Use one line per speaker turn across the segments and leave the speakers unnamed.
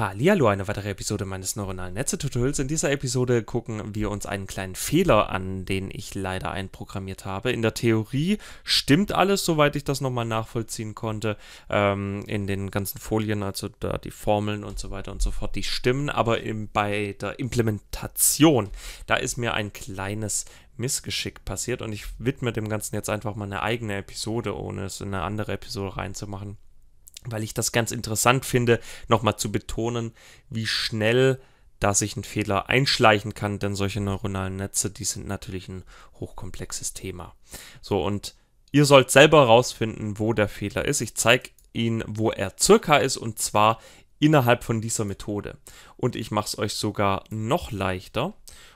Hallihallo, eine weitere Episode meines neuronalen Netze-Tutorials. In dieser Episode gucken wir uns einen kleinen Fehler an, den ich leider einprogrammiert habe. In der Theorie stimmt alles, soweit ich das nochmal nachvollziehen konnte. Ähm, in den ganzen Folien, also da die Formeln und so weiter und so fort, die stimmen. Aber im, bei der Implementation, da ist mir ein kleines Missgeschick passiert und ich widme dem Ganzen jetzt einfach mal eine eigene Episode, ohne es in eine andere Episode reinzumachen weil ich das ganz interessant finde, nochmal zu betonen, wie schnell da sich ein Fehler einschleichen kann, denn solche neuronalen Netze, die sind natürlich ein hochkomplexes Thema. So, und ihr sollt selber herausfinden, wo der Fehler ist. Ich zeige Ihnen, wo er circa ist, und zwar innerhalb von dieser Methode. Und ich mache es euch sogar noch leichter,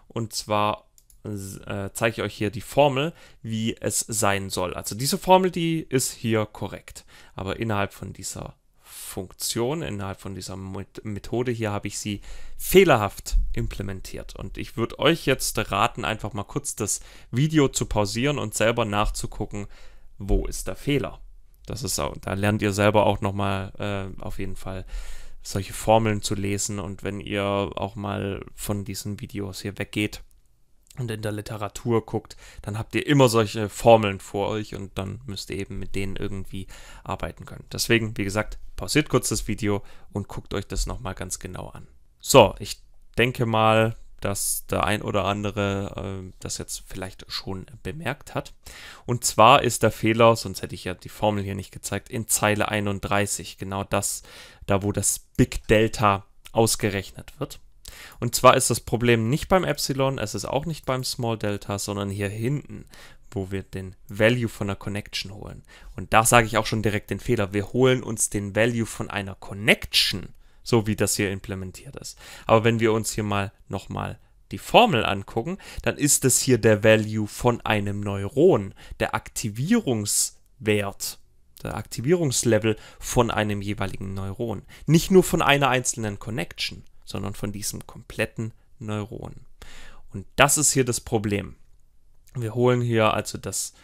und zwar äh, zeige ich euch hier die Formel, wie es sein soll. Also diese Formel, die ist hier korrekt. Aber innerhalb von dieser Funktion, innerhalb von dieser Methode hier habe ich sie fehlerhaft implementiert. Und ich würde euch jetzt raten, einfach mal kurz das Video zu pausieren und selber nachzugucken, wo ist der Fehler. Das ist auch, da lernt ihr selber auch nochmal äh, auf jeden Fall solche Formeln zu lesen und wenn ihr auch mal von diesen Videos hier weggeht, und in der Literatur guckt, dann habt ihr immer solche Formeln vor euch und dann müsst ihr eben mit denen irgendwie arbeiten können. Deswegen, wie gesagt, pausiert kurz das Video und guckt euch das nochmal ganz genau an. So, ich denke mal, dass der ein oder andere äh, das jetzt vielleicht schon bemerkt hat. Und zwar ist der Fehler, sonst hätte ich ja die Formel hier nicht gezeigt, in Zeile 31, genau das, da wo das Big Delta ausgerechnet wird. Und zwar ist das Problem nicht beim Epsilon, es ist auch nicht beim Small Delta, sondern hier hinten, wo wir den Value von einer Connection holen. Und da sage ich auch schon direkt den Fehler. Wir holen uns den Value von einer Connection, so wie das hier implementiert ist. Aber wenn wir uns hier mal nochmal die Formel angucken, dann ist es hier der Value von einem Neuron, der Aktivierungswert der Aktivierungslevel von einem jeweiligen Neuron, nicht nur von einer einzelnen Connection sondern von diesem kompletten Neuron. Und das ist hier das Problem. Wir holen hier also das,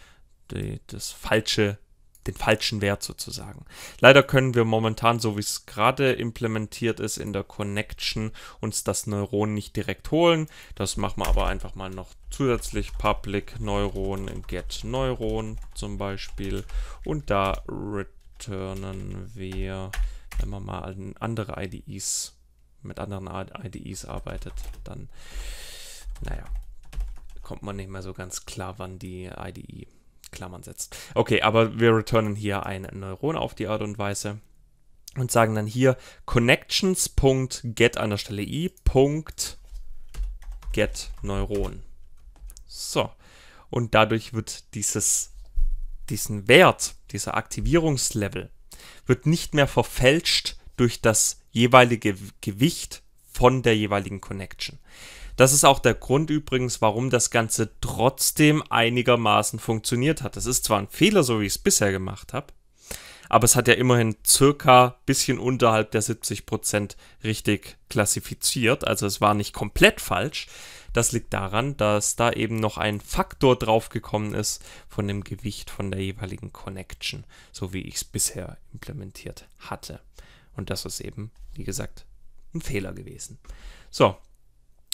die, das falsche, den falschen Wert sozusagen. Leider können wir momentan, so wie es gerade implementiert ist in der Connection, uns das Neuron nicht direkt holen. Das machen wir aber einfach mal noch zusätzlich public Neuron get Neuron zum Beispiel und da returnen wir, wenn wir mal an andere IDEs mit anderen IDEs arbeitet, dann, naja, kommt man nicht mehr so ganz klar, wann die IDE Klammern setzt. Okay, aber wir returnen hier ein Neuron auf die Art und Weise und sagen dann hier connections.get an der Stelle i. get Neuron. So. Und dadurch wird dieses, diesen Wert, dieser Aktivierungslevel, wird nicht mehr verfälscht durch das jeweilige Gewicht von der jeweiligen Connection. Das ist auch der Grund übrigens, warum das Ganze trotzdem einigermaßen funktioniert hat. Das ist zwar ein Fehler, so wie ich es bisher gemacht habe, aber es hat ja immerhin circa bisschen unterhalb der 70% richtig klassifiziert. Also es war nicht komplett falsch. Das liegt daran, dass da eben noch ein Faktor draufgekommen ist von dem Gewicht von der jeweiligen Connection, so wie ich es bisher implementiert hatte. Und das ist eben, wie gesagt, ein Fehler gewesen. So,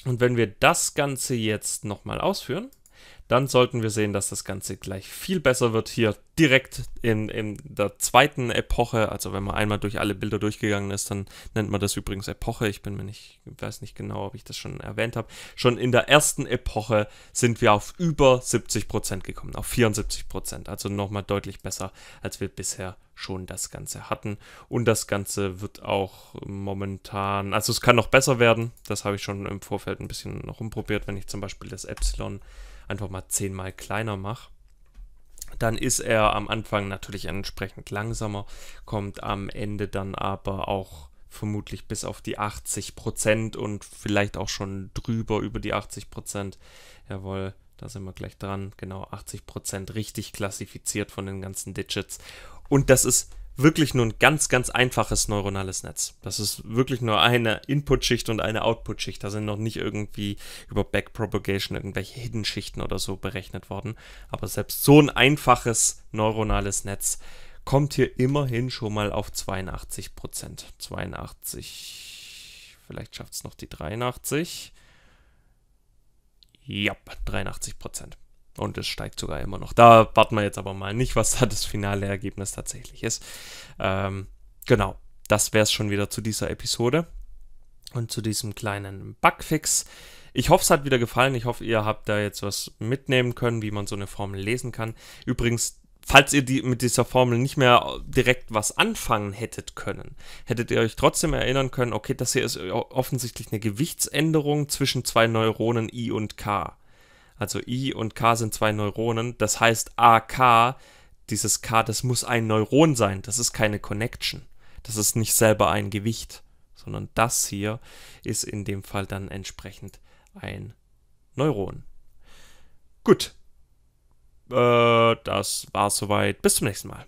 und wenn wir das Ganze jetzt nochmal ausführen, dann sollten wir sehen, dass das Ganze gleich viel besser wird hier direkt in, in, der zweiten Epoche. Also wenn man einmal durch alle Bilder durchgegangen ist, dann nennt man das übrigens Epoche. Ich bin mir nicht, weiß nicht genau, ob ich das schon erwähnt habe. Schon in der ersten Epoche sind wir auf über 70% gekommen, auf 74%. Also nochmal deutlich besser, als wir bisher schon das Ganze hatten. Und das Ganze wird auch momentan, also es kann noch besser werden. Das habe ich schon im Vorfeld ein bisschen noch rumprobiert, wenn ich zum Beispiel das Epsilon einfach mal zehnmal kleiner mache. Dann ist er am Anfang natürlich entsprechend langsamer, kommt am Ende dann aber auch vermutlich bis auf die 80% und vielleicht auch schon drüber über die 80%. Jawohl. Da sind wir gleich dran. Genau, 80% richtig klassifiziert von den ganzen Digits. Und das ist wirklich nur ein ganz, ganz einfaches neuronales Netz. Das ist wirklich nur eine Input-Schicht und eine Output-Schicht. Da sind noch nicht irgendwie über Backpropagation irgendwelche Hidden-Schichten oder so berechnet worden. Aber selbst so ein einfaches neuronales Netz kommt hier immerhin schon mal auf 82 82, vielleicht schafft es noch die 83. Ja, 83 Prozent. Und es steigt sogar immer noch. Da warten wir jetzt aber mal nicht, was da das finale Ergebnis tatsächlich ist. Ähm, genau, das wäre es schon wieder zu dieser Episode und zu diesem kleinen Bugfix. Ich hoffe, es hat wieder gefallen. Ich hoffe, ihr habt da jetzt was mitnehmen können, wie man so eine Formel lesen kann. Übrigens, falls ihr die, mit dieser Formel nicht mehr direkt was anfangen hättet können, hättet ihr euch trotzdem erinnern können, okay, das hier ist offensichtlich eine Gewichtsänderung zwischen zwei Neuronen I und K. Also I und K sind zwei Neuronen, das heißt AK, dieses K, das muss ein Neuron sein, das ist keine Connection, das ist nicht selber ein Gewicht, sondern das hier ist in dem Fall dann entsprechend ein Neuron. Gut, äh, das war's soweit. Bis zum nächsten Mal.